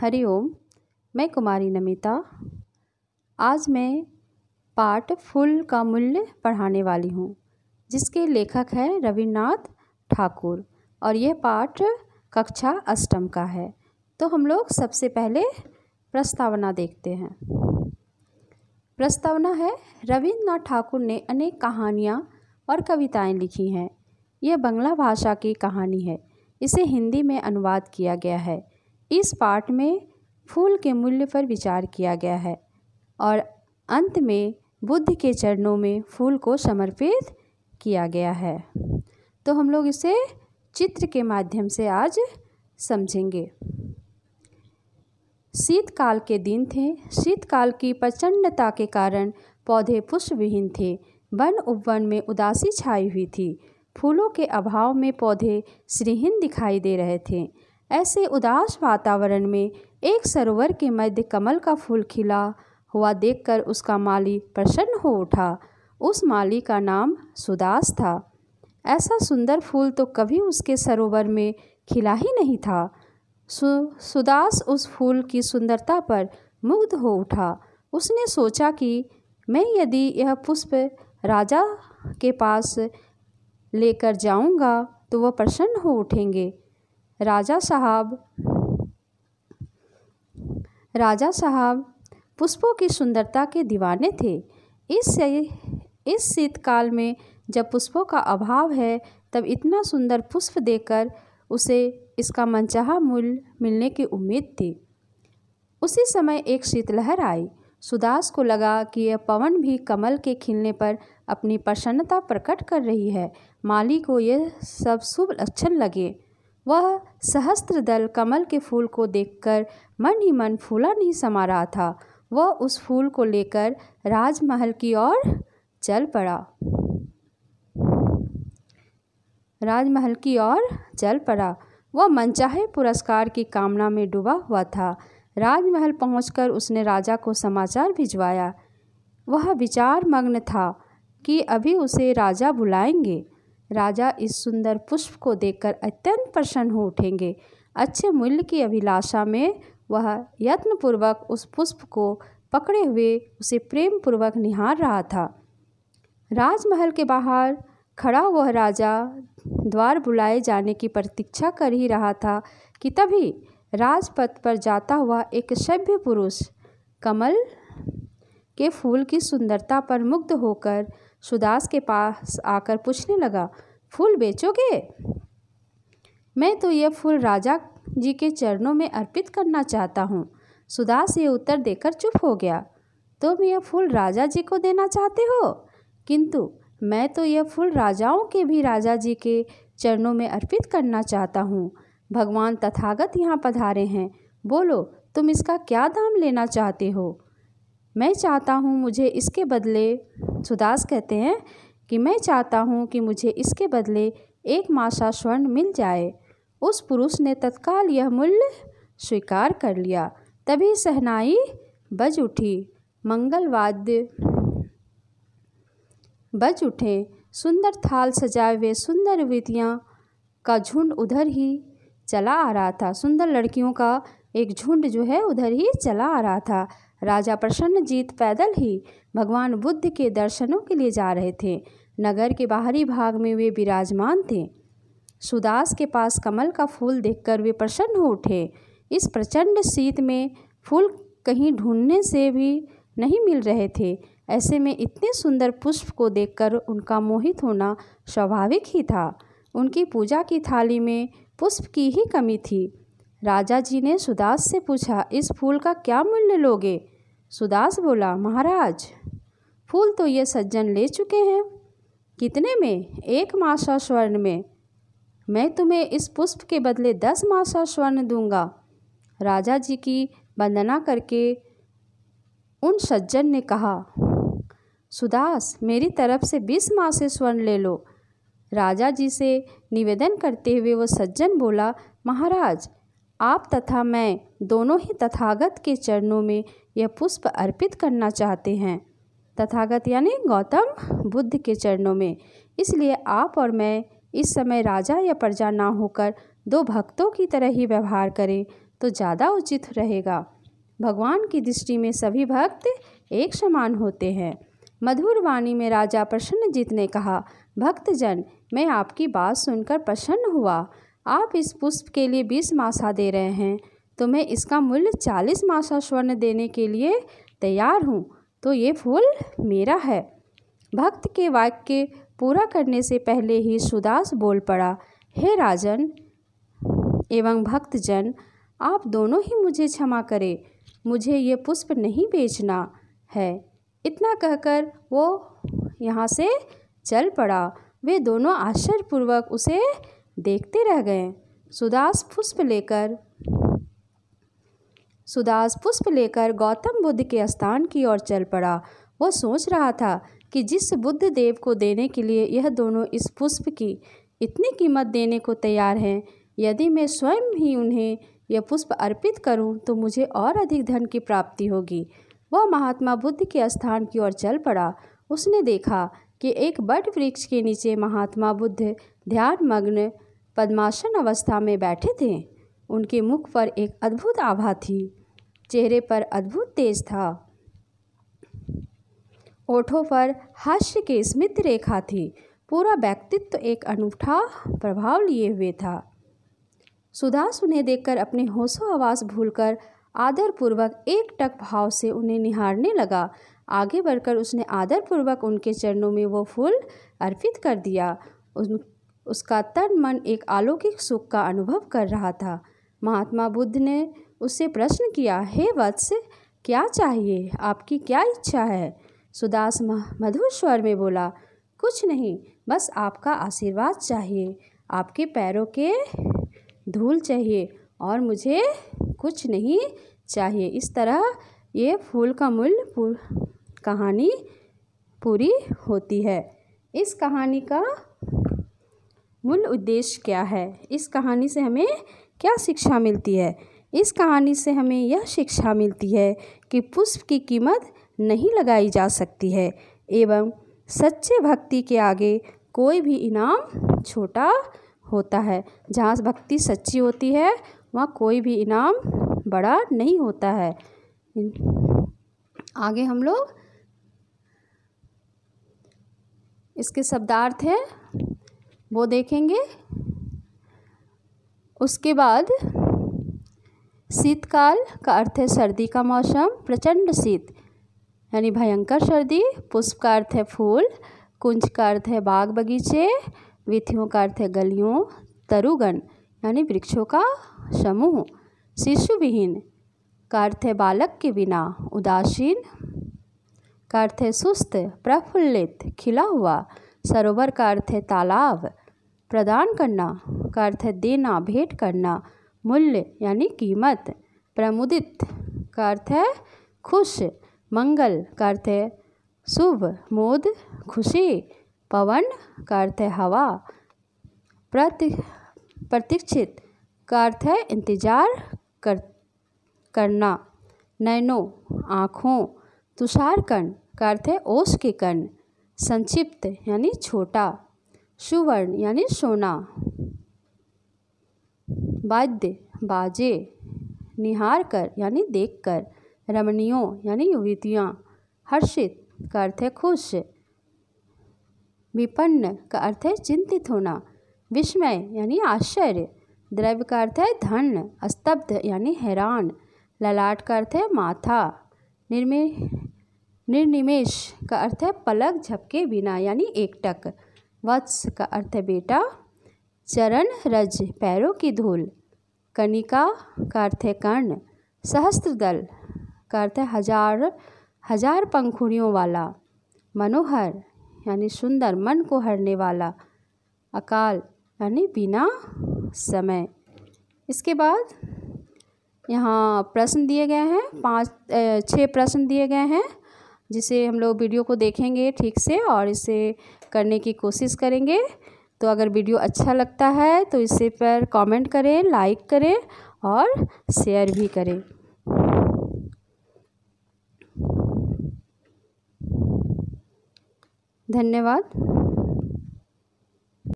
हरिओम मैं कुमारी नमिता आज मैं पाठ फूल का मूल्य पढ़ाने वाली हूँ जिसके लेखक है रविन्द्रनाथ ठाकुर और यह पाठ कक्षा अष्टम का है तो हम लोग सबसे पहले प्रस्तावना देखते हैं प्रस्तावना है रविन्द्रनाथ ठाकुर ने अनेक कहानियाँ और कविताएं लिखी हैं यह बंगला भाषा की कहानी है इसे हिंदी में अनुवाद किया गया है इस पाठ में फूल के मूल्य पर विचार किया गया है और अंत में बुद्ध के चरणों में फूल को समर्पित किया गया है तो हम लोग इसे चित्र के माध्यम से आज समझेंगे शीतकाल के दिन थे शीतकाल की प्रचंडता के कारण पौधे पुष्पविहीन थे वन उपवन में उदासी छाई हुई थी फूलों के अभाव में पौधे श्रीहीन दिखाई दे रहे थे ऐसे उदास वातावरण में एक सरोवर के मध्य कमल का फूल खिला हुआ देखकर उसका माली प्रसन्न हो उठा उस माली का नाम सुदास था ऐसा सुंदर फूल तो कभी उसके सरोवर में खिला ही नहीं था सु, सुदास उस फूल की सुंदरता पर मुग्ध हो उठा उसने सोचा कि मैं यदि यह पुष्प राजा के पास लेकर जाऊंगा तो वह प्रसन्न हो उठेंगे राजा साहब राजा साहब पुष्पों की सुंदरता के दीवाने थे इस इस शीतकाल में जब पुष्पों का अभाव है तब इतना सुंदर पुष्प देकर उसे इसका मनचाहा मूल्य मिलने की उम्मीद थी उसी समय एक शीतलहर आई सुदास को लगा कि यह पवन भी कमल के खिलने पर अपनी प्रसन्नता प्रकट कर रही है माली को यह सब शुभ लक्षण लगे वह सहस्त्र दल कमल के फूल को देखकर मन ही मन फूला नहीं समा रहा था वह उस फूल को लेकर राजमहल की ओर चल पड़ा राजमहल की ओर चल पड़ा वह मनचाहे पुरस्कार की कामना में डूबा हुआ था राजमहल पहुंचकर उसने राजा को समाचार भिजवाया वह विचार मग्न था कि अभी उसे राजा बुलाएंगे राजा इस सुंदर पुष्प को देखकर अत्यंत प्रसन्न हो उठेंगे अच्छे मूल्य की अभिलाषा में वह यत्नपूर्वक उस पुष्प को पकड़े हुए उसे प्रेम पूर्वक निहार रहा था राजमहल के बाहर खड़ा वह राजा द्वार बुलाए जाने की प्रतीक्षा कर ही रहा था कि तभी राजपथ पर जाता हुआ एक सभ्य पुरुष कमल के फूल की सुंदरता पर मुग्ध होकर सुदास के पास आकर पूछने लगा फूल बेचोगे मैं तो यह फूल राजा जी के चरणों में अर्पित करना चाहता हूँ सुदास ये उत्तर देकर चुप हो गया तुम तो यह फूल राजा जी को देना चाहते हो किंतु मैं तो यह फूल राजाओं के भी राजा जी के चरणों में अर्पित करना चाहता हूँ भगवान तथागत यहाँ पधारे हैं बोलो तुम इसका क्या दाम लेना चाहते हो मैं चाहता हूँ मुझे इसके बदले सुदास कहते हैं कि मैं चाहता हूँ कि मुझे इसके बदले एक माशा स्वर्ण मिल जाए उस पुरुष ने तत्काल यह मूल्य स्वीकार कर लिया तभी सहनाई बज उठी मंगलवाद्य बज उठे सुंदर थाल सजाए हुए सुंदर युवतियाँ का झुंड उधर ही चला आ रहा था सुंदर लड़कियों का एक झुंड जो है उधर ही चला आ रहा था राजा प्रसन्नजीत पैदल ही भगवान बुद्ध के दर्शनों के लिए जा रहे थे नगर के बाहरी भाग में वे विराजमान थे सुदास के पास कमल का फूल देखकर वे प्रसन्न हो उठे इस प्रचंड शीत में फूल कहीं ढूंढने से भी नहीं मिल रहे थे ऐसे में इतने सुंदर पुष्प को देखकर उनका मोहित होना स्वाभाविक ही था उनकी पूजा की थाली में पुष्प की ही कमी थी राजा जी ने सुदास से पूछा इस फूल का क्या मूल्य लोगे सुदास बोला महाराज फूल तो ये सज्जन ले चुके हैं कितने में एक माशा स्वर्ण में मैं तुम्हें इस पुष्प के बदले दस माशा स्वर्ण दूंगा राजा जी की वंदना करके उन सज्जन ने कहा सुदास मेरी तरफ से बीस मासे स्वर्ण ले लो राजा जी से निवेदन करते हुए वो सज्जन बोला महाराज आप तथा मैं दोनों ही तथागत के चरणों में यह पुष्प अर्पित करना चाहते हैं तथागत यानी गौतम बुद्ध के चरणों में इसलिए आप और मैं इस समय राजा या प्रजा ना होकर दो भक्तों की तरह ही व्यवहार करें तो ज़्यादा उचित रहेगा भगवान की दृष्टि में सभी भक्त एक समान होते हैं मधुर वाणी में राजा प्रसन्नजीत ने कहा भक्तजन मैं आपकी बात सुनकर प्रसन्न हुआ आप इस पुष्प के लिए बीस मासा दे रहे हैं तो मैं इसका मूल्य चालीस मासा स्वर्ण देने के लिए तैयार हूँ तो ये फूल मेरा है भक्त के वाक्य पूरा करने से पहले ही सुदास बोल पड़ा हे राजन एवं भक्तजन आप दोनों ही मुझे क्षमा करें मुझे ये पुष्प नहीं बेचना है इतना कहकर वो यहाँ से चल पड़ा वे दोनों आश्चर्यपूर्वक उसे देखते रह गए सुदास पुष्प लेकर सुदास पुष्प लेकर गौतम बुद्ध के स्थान की ओर चल पड़ा वह सोच रहा था कि जिस बुद्ध देव को देने के लिए यह दोनों इस पुष्प की इतनी कीमत देने को तैयार हैं यदि मैं स्वयं ही उन्हें यह पुष्प अर्पित करूं तो मुझे और अधिक धन की प्राप्ति होगी वह महात्मा बुद्ध के स्थान की ओर चल पड़ा उसने देखा कि एक बट वृक्ष के नीचे महात्मा बुद्ध ध्यान मग्न पद्मासन अवस्था में बैठे थे उनके मुख पर एक अद्भुत आभा थी चेहरे पर अद्भुत तेज था ओठों पर हास्य के स्मित रेखा थी पूरा व्यक्तित्व एक अनूठा प्रभाव लिए हुए था सुदास उन्हें देखकर अपने होशो आवास भूलकर आदरपूर्वक एक टक भाव से उन्हें निहारने लगा आगे बढ़कर उसने आदरपूर्वक उनके चरणों में वो फूल अर्पित कर दिया उन उसका तन मन एक अलौकिक सुख का अनुभव कर रहा था महात्मा बुद्ध ने उससे प्रश्न किया हे वत्स क्या चाहिए आपकी क्या इच्छा है सुदास मधुस्वर में बोला कुछ नहीं बस आपका आशीर्वाद चाहिए आपके पैरों के धूल चाहिए और मुझे कुछ नहीं चाहिए इस तरह ये फूल का मूल्य कहानी पूरी होती है इस कहानी का मूल उद्देश्य क्या है इस कहानी से हमें क्या शिक्षा मिलती है इस कहानी से हमें यह शिक्षा मिलती है कि पुष्प की कीमत नहीं लगाई जा सकती है एवं सच्चे भक्ति के आगे कोई भी इनाम छोटा होता है जहाँ भक्ति सच्ची होती है वहाँ कोई भी इनाम बड़ा नहीं होता है आगे हम लोग इसके शब्दार्थ हैं वो देखेंगे उसके बाद शीतकाल का अर्थ है सर्दी का मौसम प्रचंड शीत यानी भयंकर सर्दी पुष्प का अर्थ है फूल कुंज का अर्थ है बाग बगीचे विथियों का अर्थ है गलियों तरुगण यानी वृक्षों का समूह शिशु विहीन का अर्थ है बालक के बिना उदासीन का अर्थ है सुस्त प्रफुल्लित खिला हुआ सरोवर का अर्थ है तालाब प्रदान करना का अर्थ है देना भेंट करना मूल्य यानी कीमत प्रमुदित का अर्थ है खुश मंगल का अर्थ है शुभ मोद खुशी पवन का अर्थ है हवा प्रति प्रतीक्षित का अर्थ है इंतजार कर करना नैनों आँखों तुषार का अर्थ है ओस के कण संक्षिप्त यानी छोटा सुवर्ण यानी सोना वाद्य बाजे निहार कर यानी देख कर रमणियों यानी युवतियाँ हर्षित का अर्थ है खुश विपन्न का अर्थ है चिंतित होना विस्मय यानी आश्चर्य द्रव्य का अर्थ है धन स्तब्ध यानी हैरान ललाट का अर्थ है माथा निर्मे निर्निमेश का अर्थ है पलक झपके बिना यानी एकटक वत्स का अर्थ है बेटा चरण रज पैरों की धूल कनिका का अर्थ है कर्ण सहस्त्र दल का अर्थ है हजार हजार पंखुड़ियों वाला मनोहर यानी सुंदर मन को हरने वाला अकाल यानी बिना समय इसके बाद यहाँ प्रश्न दिए गए हैं पाँच छः प्रश्न दिए गए हैं जिसे हम लोग वीडियो को देखेंगे ठीक से और इसे करने की कोशिश करेंगे तो अगर वीडियो अच्छा लगता है तो इसे पर कमेंट करें लाइक करें और शेयर भी करें धन्यवाद